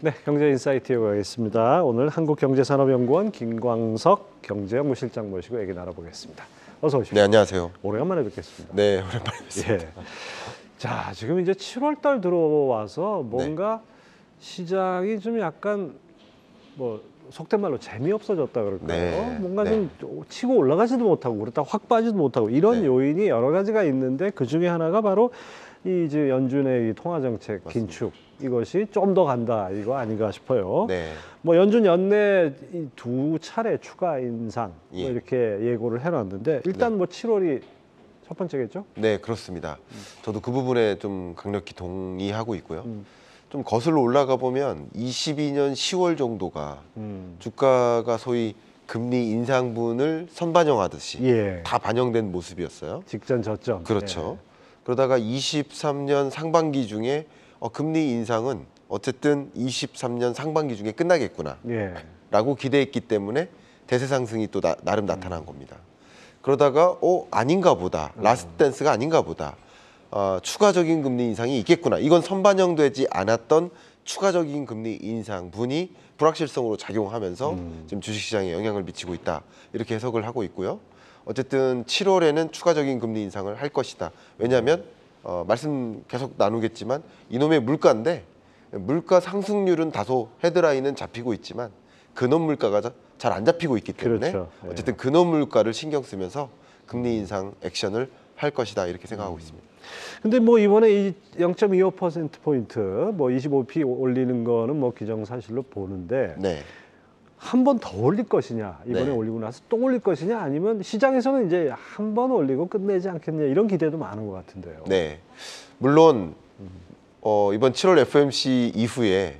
네, 경제인사이트에 가겠습니다. 오늘 한국경제산업연구원 김광석 경제연구실장 모시고 얘기 나눠보겠습니다. 어서 오십시오. 네, 안녕하세요. 오래간만에 뵙겠습니다. 네, 오랜만에 뵙습니다. 예. 자, 지금 이제 7월 달 들어와서 뭔가 네. 시장이 좀 약간 뭐 속된 말로 재미없어졌다 그럴까요? 네, 뭔가 네. 좀 치고 올라가지도 못하고 그렇다 확 빠지도 못하고 이런 네. 요인이 여러 가지가 있는데 그 중에 하나가 바로 이 이제 연준의 이 통화 정책 긴축 이것이 좀 더 간다 이거 아닌가 싶어요. 네. 뭐 연준 연내 두 차례 추가 인상 뭐 예. 뭐 이렇게 예고를 해놨는데 일단 네. 뭐 7월이 첫 번째겠죠? 네 그렇습니다. 저도 그 부분에 좀 강력히 동의하고 있고요. 음. 좀 거슬러 올라가 보면 22년 10월 정도가 음. 주가가 소위 금리 인상분을 선반영하듯이 예. 다 반영된 모습이었어요. 직전 저점. 그렇죠. 네. 그러다가 23년 상반기 중에 어, 금리 인상은 어쨌든 23년 상반기 중에 끝나겠구나. 예. 라고 기대했기 때문에 대세 상승이 또 나, 름 음. 나타난 겁니다. 그러다가 어 아닌가 보다. 음. 라스트 댄스가 아닌가 보다. 어, 추가적인 금리 인상이 있겠구나. 이건 선반영되지 않았던 추가적인 금리 인상분이 불확실성으로 작용하면서 음. 지금 주식시장에 영향을 미치고 있다. 이렇게 해석을 하고 있고요. 어쨌든 7월에는 추가적인 금리 인상을 할 것이다. 왜냐하면 어, 말씀 계속 나누겠지만 이놈의 물가인데 물가 상승률은 다소 헤드라인은 잡히고 있지만 근원 물가가 잘 안 잡히고 있기 때문에 그렇죠. 예. 어쨌든 근원 물가를 신경 쓰면서 금리 인상 액션을 할 것이다 이렇게 생각하고 음. 있습니다. 근데 뭐 이번에 이0.25% 포인트 뭐 25p 올리는 거는 뭐 기정사실로 보는데 네. 한번더 올릴 것이냐 이번에 네. 올리고 나서 또 올릴 것이냐 아니면 시장에서는 이제 한 번 올리고 끝내지 않겠냐 이런 기대도 많은 것 같은데요. 네, 물론 어, 이번 7월 FMC 이후에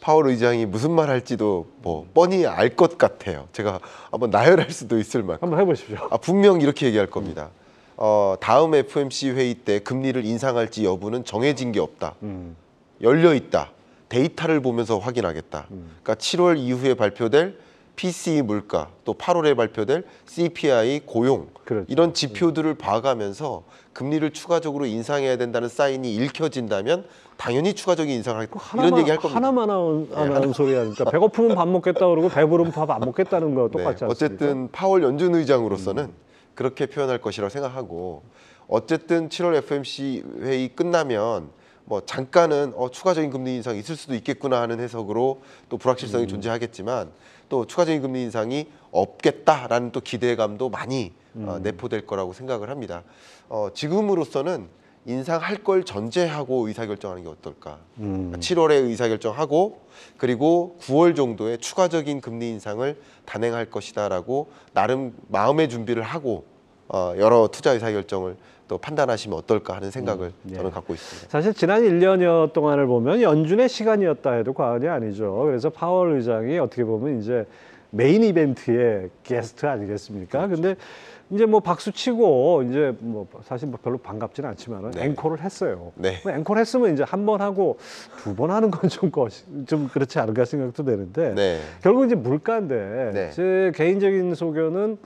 파월 의장이 무슨 말 할지도 뭐 뻔히 알 것 같아요. 제가 한번 나열할 수도 있을 만큼. 한번 해보십시오. 아, 분명 이렇게 얘기할 겁니다. 음. 어, 다음 FMC 회의 때 금리를 인상할지 여부는 정해진 게 없다. 음. 열려 있다. 데이터를 보면서 확인하겠다. 음. 그러니까 7월 이후에 발표될 PCE 물가, 또 8월에 발표될 CPI 고용 그렇죠. 이런 지표들을 봐가면서 금리를 추가적으로 인상해야 된다는 사인이 읽혀진다면 당연히 추가적인 인상을 하겠다 하나만, 이런 얘기할 겁니다. 하나만 하는, 네, 하는 소리 하니까 그러니까 배고프면 밥 먹겠다 그러고 배부르면 밥 안 먹겠다는 거 네, 똑같지 네, 않습니까? 어쨌든 파월 연준 의장으로서는 음. 그렇게 표현할 것이라고 생각하고 어쨌든 7월 FMC 회의 끝나면 뭐 잠깐은 어, 추가적인 금리 인상이 있을 수도 있겠구나 하는 해석으로 또 불확실성이 음. 존재하겠지만 또 추가적인 금리 인상이 없겠다라는 또 기대감도 많이 어, 음. 어, 내포될 거라고 생각을 합니다. 어, 지금으로서는 인상할 걸 전제하고 의사결정하는 게 어떨까? 음. 7월에 그러니까 의사결정하고 그리고 9월 정도에 추가적인 금리 인상을 단행할 것이다라고 나름 마음의 준비를 하고 어, 여러 투자 의사결정을 또 판단하시면 어떨까 하는 생각을 음, 예. 저는 갖고 있습니다. 사실 지난 1년여 동안을 보면 연준의 시간이었다 해도 과언이 아니죠. 그래서 파월 의장이 어떻게 보면 이제 메인 이벤트의 게스트 아니겠습니까? 그렇죠. 근데 이제 뭐 박수 치고 이제 뭐 사실 뭐 별로 반갑지는 않지만 네. 앵콜을 했어요. 네. 뭐 앵콜 했으면 이제 한 번 하고 두 번 하는 건좀 좀 그렇지 않을까 생각도 되는데 네. 결국 이제 물가인데 네. 제 개인적인 소견은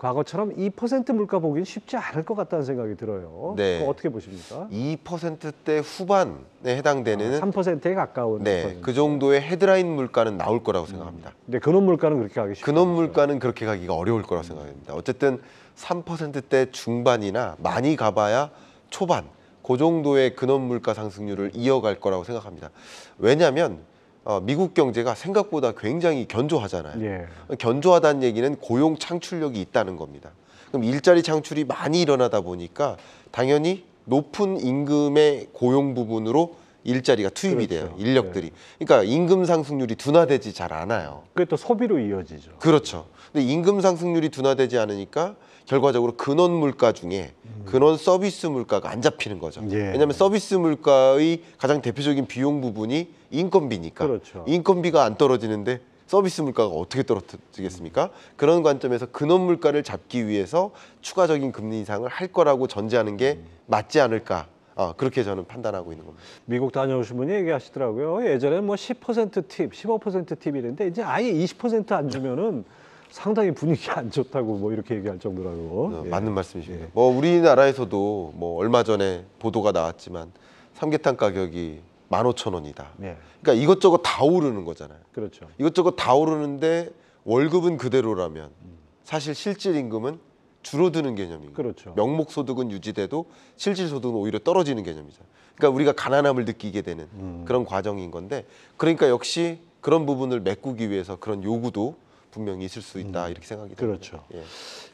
과거처럼 2% 물가 보기는 쉽지 않을 것 같다는 생각이 들어요. 네. 어떻게 보십니까? 2%대 후반에 해당되는 아, 3%에 가까운 네, 2%. 그 정도의 헤드라인 물가는 나올 거라고 생각합니다. 음. 네, 근원 물가는 그렇게 가기 쉽죠. 근원 물가는 그렇게 가기가 어려울 거라고 생각합니다. 어쨌든 3%대 중반이나 많이 가봐야 초반 그 정도의 근원 물가 상승률을 이어갈 거라고 생각합니다. 왜냐하면 어, 미국 경제가 생각보다 굉장히 견조하잖아요. 예. 견조하다는 얘기는 고용 창출력이 있다는 겁니다. 그럼 일자리 창출이 많이 일어나다 보니까 당연히 높은 임금의 고용 부분으로 일자리가 투입이 그렇죠. 돼요. 인력들이. 네. 그러니까 임금 상승률이 둔화되지 잘 않아요. 그게 또 소비로 이어지죠. 그렇죠. 근데 임금 상승률이 둔화되지 않으니까 결과적으로 근원 물가 중에 음. 근원 서비스 물가가 안 잡히는 거죠. 예. 왜냐하면 서비스 물가의 가장 대표적인 비용 부분이 인건비니까. 그렇죠. 인건비가 안 떨어지는데 서비스 물가가 어떻게 떨어지겠습니까? 음. 그런 관점에서 근원 물가를 잡기 위해서 추가적인 금리 인상을 할 거라고 전제하는 게 음. 맞지 않을까. 어, 그렇게 저는 판단하고 있는 겁니다. 미국 다녀오신 분이 얘기하시더라고요. 예전에는 뭐 10% 팁, 15%팁 이랬는데 이제 아예 20%안 주면은 상당히 분위기 안 좋다고 뭐 이렇게 얘기할 정도라고. 어, 아, 예. 맞는 말씀이십니다. 예. 뭐 우리나라에서도 뭐 얼마 전에 보도가 나왔지만 삼계탕 가격이 만 오천 원이다 예. 그러니까 이것저것 다 오르는 거잖아요. 그렇죠. 이것저것 다 오르는데 월급은 그대로라면 음. 사실 실질 임금은 줄어드는 개념이에 그렇죠. 명목 소득은 유지돼도 실질 소득은 오히려 떨어지는 개념이죠. 그러니까 우리가 가난함을 느끼게 되는 음. 그런 과정인 건데 그러니까 역시 그런 부분을 메꾸기 위해서 그런 요구도 분명히 있을 수 있다 음. 이렇게 생각이 듭니다. 그렇죠. 예.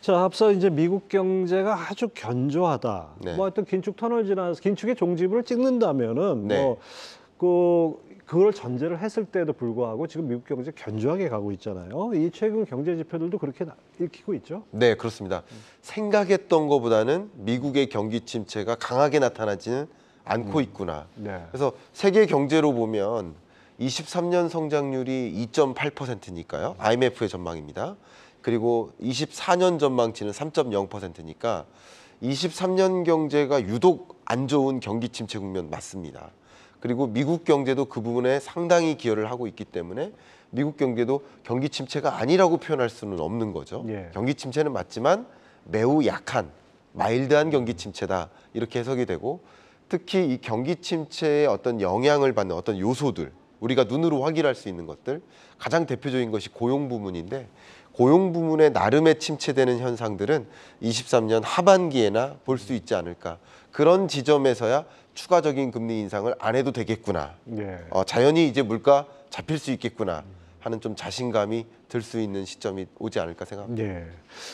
자 앞서 이제 미국 경제가 아주 견조하다. 네. 뭐 어떤 긴축 터널 지나서 긴축의 종지부를 찍는다면은 네. 뭐그 그걸 전제를 했을 때도 불구하고 지금 미국 경제 견조하게 가고 있잖아요. 이 최근 경제 지표들도 그렇게 읽히고 있죠. 네, 그렇습니다. 음. 생각했던 것보다는 미국의 경기 침체가 강하게 나타나지는 않고 음. 있구나. 음. 네. 그래서 세계 경제로 보면 23년 성장률이 2.8%니까요. IMF의 전망입니다. 그리고 24년 전망치는 3.0%니까 23년 경제가 유독 안 좋은 경기 침체 국면 맞습니다. 그리고 미국 경제도 그 부분에 상당히 기여를 하고 있기 때문에 미국 경제도 경기 침체가 아니라고 표현할 수는 없는 거죠. 예. 경기 침체는 맞지만 매우 약한 마일드한 경기 침체다 이렇게 해석이 되고 특히 이 경기 침체에 어떤 영향을 받는 어떤 요소들 우리가 눈으로 확인할 수 있는 것들 가장 대표적인 것이 고용 부문인데 고용 부문의 나름의 침체되는 현상들은 23년 하반기에나 볼 수 있지 않을까 그런 지점에서야 추가적인 금리 인상을 안 해도 되겠구나 예. 어, 자연히 이제 물가 잡힐 수 있겠구나 하는 좀 자신감이 들 수 있는 시점이 오지 않을까 생각합니다. 예.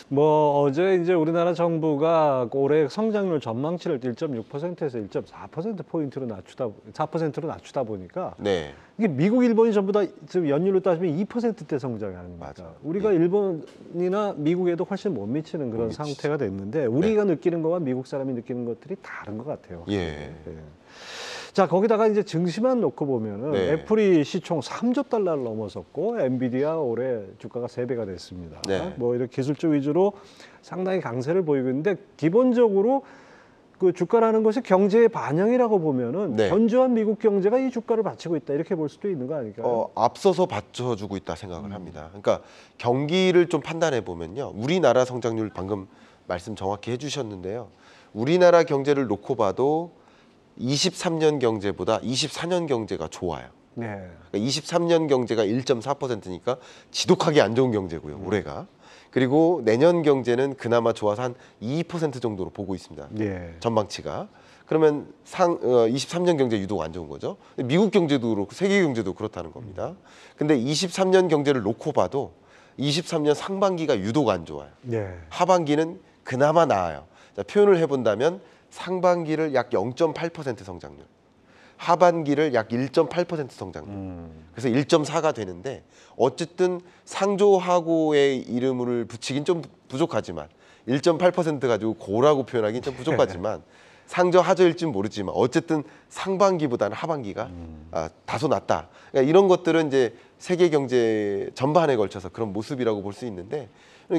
뭐 어제 이제 우리나라 정부가 올해 성장률 전망치를 1.6%에서 1.4% 포인트로 낮추다 4%로 낮추다 보니까 네. 이게 미국, 일본이 전부 다 지금 연율로 따지면 2%대 성장하는 거죠. 우리가 예. 일본이나 미국에도 훨씬 못 미치는 그런 미 상태가 됐는데 우리가 네. 느끼는 거와 미국 사람이 느끼는 것들이 다른 것 같아요. 예. 예. 자 거기다가 이제 증시만 놓고 보면은 네. 애플이 시총 3조 달러를 넘어섰고 엔비디아 올해 주가가 3배가 됐습니다. 네. 뭐 이렇게 기술적 위주로 상당히 강세를 보이고 있는데 기본적으로 그 주가라는 것이 경제의 반영이라고 보면은 네. 견조한 미국 경제가 이 주가를 받치고 있다 이렇게 볼 수도 있는 거 아닐까요? 어, 앞서서 받쳐주고 있다 생각을 음. 합니다. 그러니까 경기를 좀 판단해 보면요, 우리나라 성장률 방금 말씀 정확히 해주셨는데요, 우리나라 경제를 놓고 봐도 23년 경제보다 24년 경제가 좋아요. 네. 그러니까 23년 경제가 1.4%니까 지독하게 안 좋은 경제고요. 음. 올해가. 그리고 내년 경제는 그나마 좋아서 한 2% 정도로 보고 있습니다. 네. 전망치가. 그러면 상 어, 23년 경제 유독 안 좋은 거죠. 미국 경제도 그렇고 세계 경제도 그렇다는 겁니다. 음. 근데 23년 경제를 놓고 봐도 23년 상반기가 유독 안 좋아요. 네. 하반기는 그나마 나아요. 자, 표현을 해본다면 상반기를 약 0.8% 성장률, 하반기를 약 1.8% 성장률. 음. 그래서 1.4가 되는데 어쨌든 상조하고의 이름을 붙이긴 좀 부족하지만 1.8% 가지고 고라고 표현하기는 좀 부족하지만 상저 하저일진 모르지만 어쨌든 상반기보다는 하반기가 음. 아, 다소 낫다. 그러니까 이런 것들은 이제 세계 경제 전반에 걸쳐서 그런 모습이라고 볼 수 있는데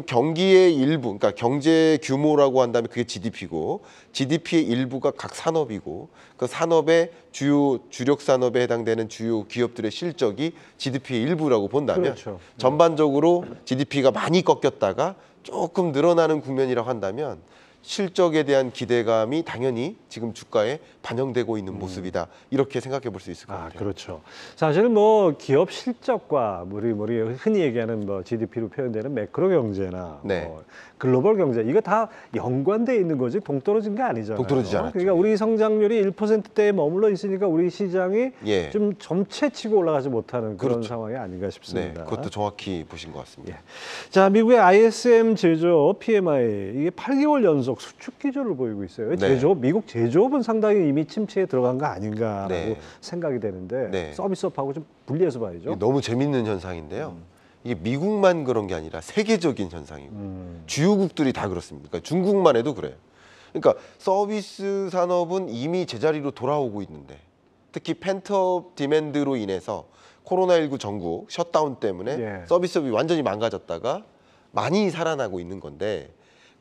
경기의 일부, 그러니까 경제 규모라고 한다면 그게 GDP고 GDP의 일부가 각 산업이고 그 산업의 주요 주력 산업에 해당되는 주요 기업들의 실적이 GDP의 일부라고 본다면 그렇죠. 네. 전반적으로 GDP가 많이 꺾였다가 조금 늘어나는 국면이라고 한다면 실적에 대한 기대감이 당연히 지금 주가에 반영되고 있는 음. 모습이다. 이렇게 생각해 볼 수 있을 것 아, 같아요. 그렇죠. 사실 뭐 기업 실적과 우리 우리 흔히 얘기하는 뭐 GDP로 표현되는 매크로 경제나 네. 뭐 글로벌 경제 이거 다 연관돼 있는 거지 동떨어진 게 아니잖아요. 동떨어지지 않았죠. 그러니까 우리 성장률이 1%대에 머물러 있으니까 우리 시장이 예. 좀 점체치고 올라가지 못하는 그런 그렇죠. 상황이 아닌가 싶습니다. 네, 그것도 정확히 보신 것 같습니다. 예. 자, 미국의 ISM 제조업 PMI 이게 8개월 연속 수축 기조를 보이고 있어요. 네. 제조업 미국 제조업은 상당히 이미 침체에 들어간 거 아닌가라고 네. 생각이 되는데 네. 서비스업하고 좀 분리해서 봐야죠. 너무 재밌는 현상인데요. 음. 이게 미국만 그런 게 아니라 세계적인 현상이고 음. 주요국들이 다 그렇습니다. 그러니까 중국만 해도 그래요. 그러니까 서비스 산업은 이미 제자리로 돌아오고 있는데 특히 펜트업 디맨드로 인해서 코로나19 전국 셧다운 때문에 예. 서비스업이 완전히 망가졌다가 많이 살아나고 있는 건데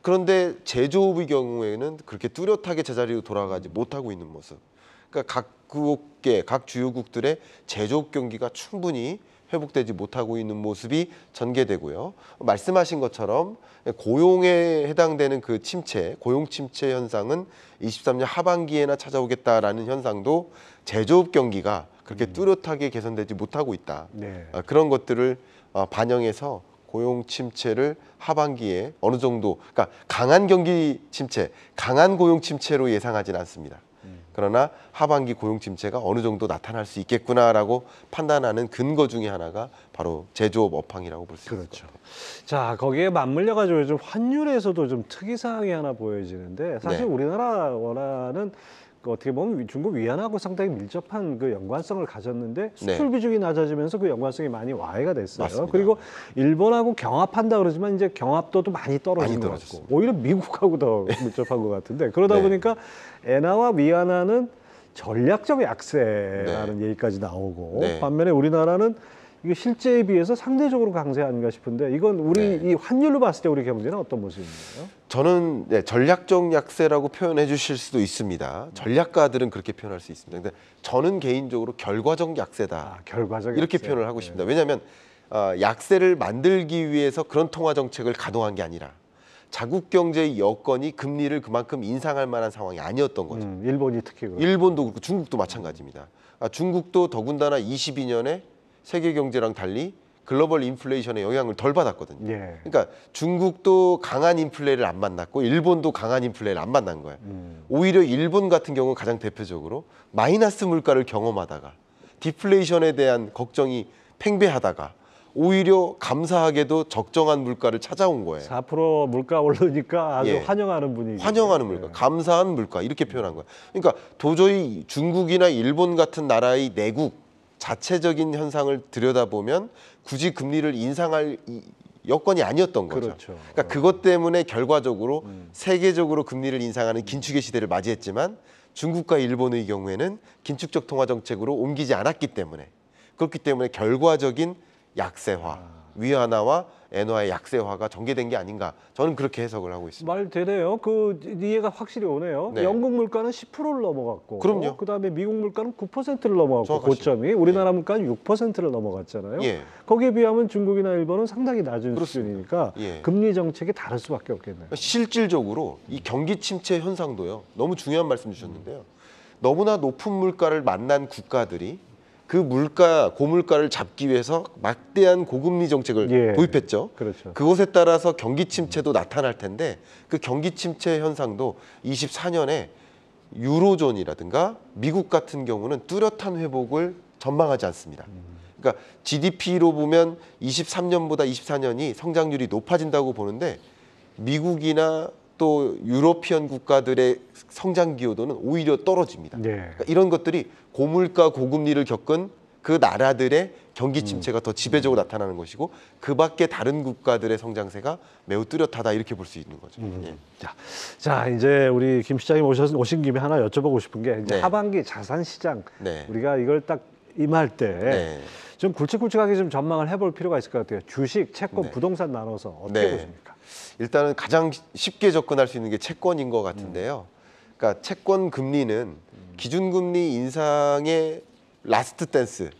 그런데 제조업의 경우에는 그렇게 뚜렷하게 제자리로 돌아가지 못하고 있는 모습. 그러니까 각 국계, 각 주요국들의 제조업 경기가 충분히 회복되지 못하고 있는 모습이 전개되고요. 말씀하신 것처럼 고용에 해당되는 그 침체, 고용 침체 현상은 23년 하반기에나 찾아오겠다라는 현상도 제조업 경기가 그렇게 음. 뚜렷하게 개선되지 못하고 있다. 네. 어, 그런 것들을 어, 반영해서 고용 침체를 하반기에 어느 정도, 그러니까 강한 경기 침체, 강한 고용 침체로 예상하지는 않습니다. 그러나 하반기 고용 침체가 어느 정도 나타날 수 있겠구나라고 판단하는 근거 중의 하나가 바로 제조업 업황이라고 볼 수 있을 그렇죠. 자 거기에 맞물려 가지고 요즘 환율에서도 좀 특이 사항이 하나 보여지는데 사실 네. 우리나라 원화는 그 어떻게 보면 중국 위안하고 상당히 밀접한 그 연관성을 가졌는데 네. 수출 비중이 낮아지면서 그 연관성이 많이 와해가 됐어요. 맞습니다. 그리고 일본하고 경합한다 그러지만 이제 경합도도 많이 떨어진 많이 것 같고 오히려 미국하고 더 네. 밀접한 것 같은데 그러다 네. 보니까 엔화와 위안화는 전략적 약세라는 얘기까지 나오고 반면에 우리나라는 이게 실제에 비해서 상대적으로 강세 아닌가 싶은데 이건 우리 네. 이 환율로 봤을 때 우리 경제는 어떤 모습인가요? 저는 네, 전략적 약세라고 표현해 주실 수도 있습니다. 네. 전략가들은 그렇게 표현할 수 있습니다. 근데 저는 개인적으로 결과적 약세다. 아, 결과적 이렇게 약세. 표현을 하고 네. 싶습니다. 왜냐하면 어, 아, 약세를 만들기 위해서 그런 통화 정책을 가동한 게 아니라 자국 경제의 여건이 금리를 그만큼 인상할 만한 상황이 아니었던 거죠. 음, 일본이 특히 그렇구 일본도 그렇고 중국도 마찬가지입니다. 아, 중국도 더군다나 22년에 세계 경제랑 달리 글로벌 인플레이션의 영향을 덜 받았거든요. 예. 그러니까 중국도 강한 인플레를 안 만났고 일본도 강한 인플레를 안 만난 거예요. 음. 오히려 일본 같은 경우는 가장 대표적으로 마이너스 물가를 경험하다가 디플레이션에 대한 걱정이 팽배하다가 오히려 감사하게도 적정한 물가를 찾아온 거예요. 4% 물가 오르니까 아주 예. 환영하는 분위기. 환영하는 예. 물가, 예. 감사한 물가 이렇게 표현한 거예요. 그러니까 도저히 중국이나 일본 같은 나라의 내국 자체적인 현상을 들여다보면 굳이 금리를 인상할 여건이 아니었던 거죠. 그렇죠. 그러니까 그것 때문에 결과적으로 음. 세계적으로 금리를 인상하는 긴축의 시대를 맞이했지만 중국과 일본의 경우에는 긴축적 통화 정책으로 옮기지 않았기 때문에 그렇기 때문에 결과적인 약세화, 아. 위안화와 엔화의 약세화가 전개된 게 아닌가 저는 그렇게 해석을 하고 있습니다. 말 되네요. 그 이해가 확실히 오네요. 네. 영국 물가는 10%를 넘어갔고 그럼요. 그다음에 미국 물가는 9%를 넘어갔고 정확하시죠. 고점이 우리나라 예. 물가는 6%를 넘어갔잖아요. 예. 거기에 비하면 중국이나 일본은 상당히 낮은 그렇습니다. 수준이니까 예. 금리 정책이 다를 수밖에 없겠네요. 실질적으로 이 경기 침체 현상도요. 너무 중요한 말씀 주셨는데요. 너무나 높은 물가를 만난 국가들이 그 물가 고물가를 잡기 위해서 막대한 고금리 정책을 예, 도입했죠. 그렇죠. 그것에 따라서 경기 침체도 나타날 텐데 그 경기 침체 현상도 24년에 유로존이라든가 미국 같은 경우는 뚜렷한 회복을 전망하지 않습니다. 그러니까 GDP로 보면 23년보다 24년이 성장률이 높아진다고 보는데 미국이나 또 유로피언 국가들의 성장 기여도는 오히려 떨어집니다. 네. 그러니까 이런 것들이 고물가 고금리를 겪은 그 나라들의 경기 음. 침체가 음. 더 지배적으로 음. 나타나는 것이고 그 밖에 다른 국가들의 성장세가 매우 뚜렷하다 이렇게 볼 수 있는 거죠. 음. 예. 자, 자 이제 우리 김시장님 오셨, 오신 김에 하나 여쭤보고 싶은 게 이제 네. 하반기 자산 시장 네. 우리가 이걸 딱 임할 때 네. 좀 굵직굵직하게 좀 전망을 해볼 필요가 있을 것 같아요. 주식, 채권, 네. 부동산 나눠서 어떻게 네. 보십니까? 일단은 가장 쉽게 접근할 수 있는 게 채권인 것 같은데요. 음. 그러니까 채권 금리는 기준금리 인상의 라스트 댄스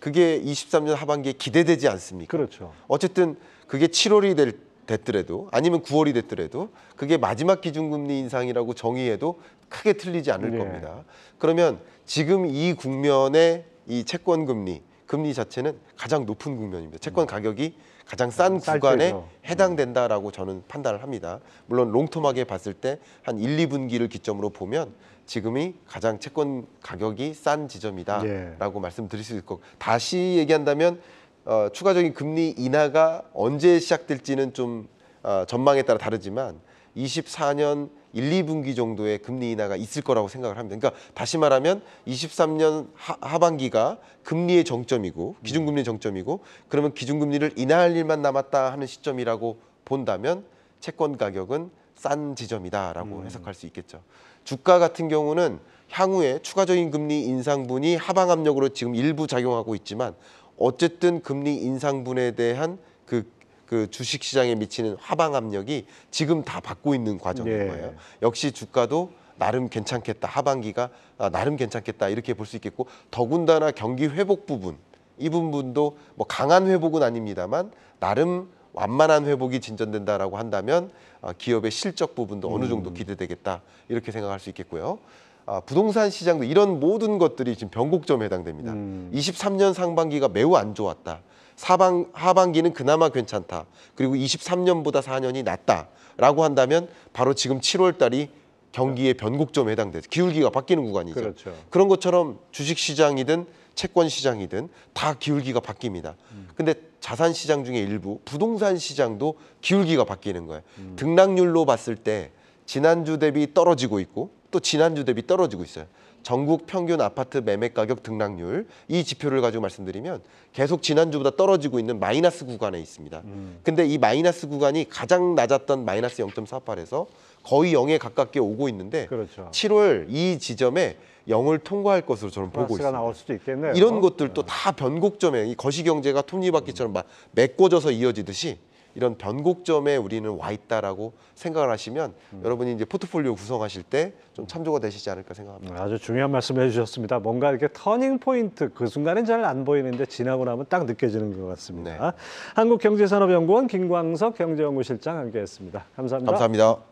그게 23년 하반기에 기대되지 않습니까? 그렇죠. 어쨌든 그게 7월이 될, 됐더라도 아니면 9월이 됐더라도 그게 마지막 기준금리 인상이라고 정의해도 크게 틀리지 않을 네. 겁니다. 그러면 지금 이 국면에 이 채권금리 금리 자체는 가장 높은 국면입니다. 채권 음. 가격이 가장 싼 구간에 해당된다라고 저는 판단을 합니다. 물론 롱텀하게 봤을 때 한 1, 2분기를 기점으로 보면 지금이 가장 채권 가격이 싼 지점이다라고 예. 말씀드릴 수 있고 다시 얘기한다면 어, 추가적인 금리 인하가 언제 시작될지는 좀 어, 전망에 따라 다르지만 24년 1, 2분기 정도의 금리 인하가 있을 거라고 생각을 합니다. 그러니까 다시 말하면 23년 하, 반기가 금리의 정점이고 음. 기준금리의 정점이고 그러면 기준금리를 인하할 일만 남았다 하는 시점이라고 본다면 채권 가격은 싼 지점이다라고 음. 해석할 수 있겠죠. 주가 같은 경우는 향후에 추가적인 금리 인상분이 하방 압력으로 지금 일부 작용하고 있지만 어쨌든 금리 인상분에 대한 그그 주식 시장에 미치는 하방 압력이 지금 다 받고 있는 과정인 네. 거예요. 역시 주가도 나름 괜찮겠다. 하반기가 아, 나름 괜찮겠다. 이렇게 볼 수 있겠고 더군다나 경기 회복 부분 이 부분도 뭐 강한 회복은 아닙니다만 나름 완만한 회복이 진전된다라고 한다면 아, 기업의 실적 부분도 어느 정도 음. 기대되겠다. 이렇게 생각할 수 있겠고요. 아, 부동산 시장도 이런 모든 것들이 지금 변곡점에 해당됩니다. 음. 23년 상반기가 매우 안 좋았다. 사방, 하반기는 그나마 괜찮다. 그리고 23년보다 4년이 낫다라고 한다면 바로 지금 7월 달이 경기의 변곡점에 해당돼서 기울기가 바뀌는 구간이죠. 그렇죠. 그런 것처럼 주식 시장이든 채권 시장이든 다 기울기가 바뀝니다. 음. 근데 자산 시장 중에 일부 부동산 시장도 기울기가 바뀌는 거예요. 등락률로 봤을 때 지난주 대비 떨어지고 있고 또 지난주 대비 떨어지고 있어요. 전국 평균 아파트 매매 가격 등락률 이 지표를 가지고 말씀드리면 계속 지난주보다 떨어지고 있는 마이너스 구간에 있습니다. 음. 근데 이 마이너스 구간이 가장 낮았던 마이너스 0.48에서 거의 0에 가깝게 오고 있는데 그렇죠. 7월 이 지점에 0을 통과할 것으로 저는 보고 있습니다. 나올 수도 있겠네요. 이런 것들도 네. 다 변곡점에 이 거시경제가 톱니바퀴처럼 막 메꿔져서 이어지듯이 이런 변곡점에 우리는 와 있다라고 생각을 하시면 음. 여러분이 이제 포트폴리오 구성하실 때 좀 참조가 되시지 않을까 생각합니다. 음, 아주 중요한 말씀해 주셨습니다. 뭔가 이렇게 터닝 포인트 그 순간엔 잘안 보이는데 지나고 나면 딱 느껴지는 것 같습니다. 네. 한국경제산업연구원 김광석 경제연구실장 함께했습니다. 감사합니다. 감사합니다.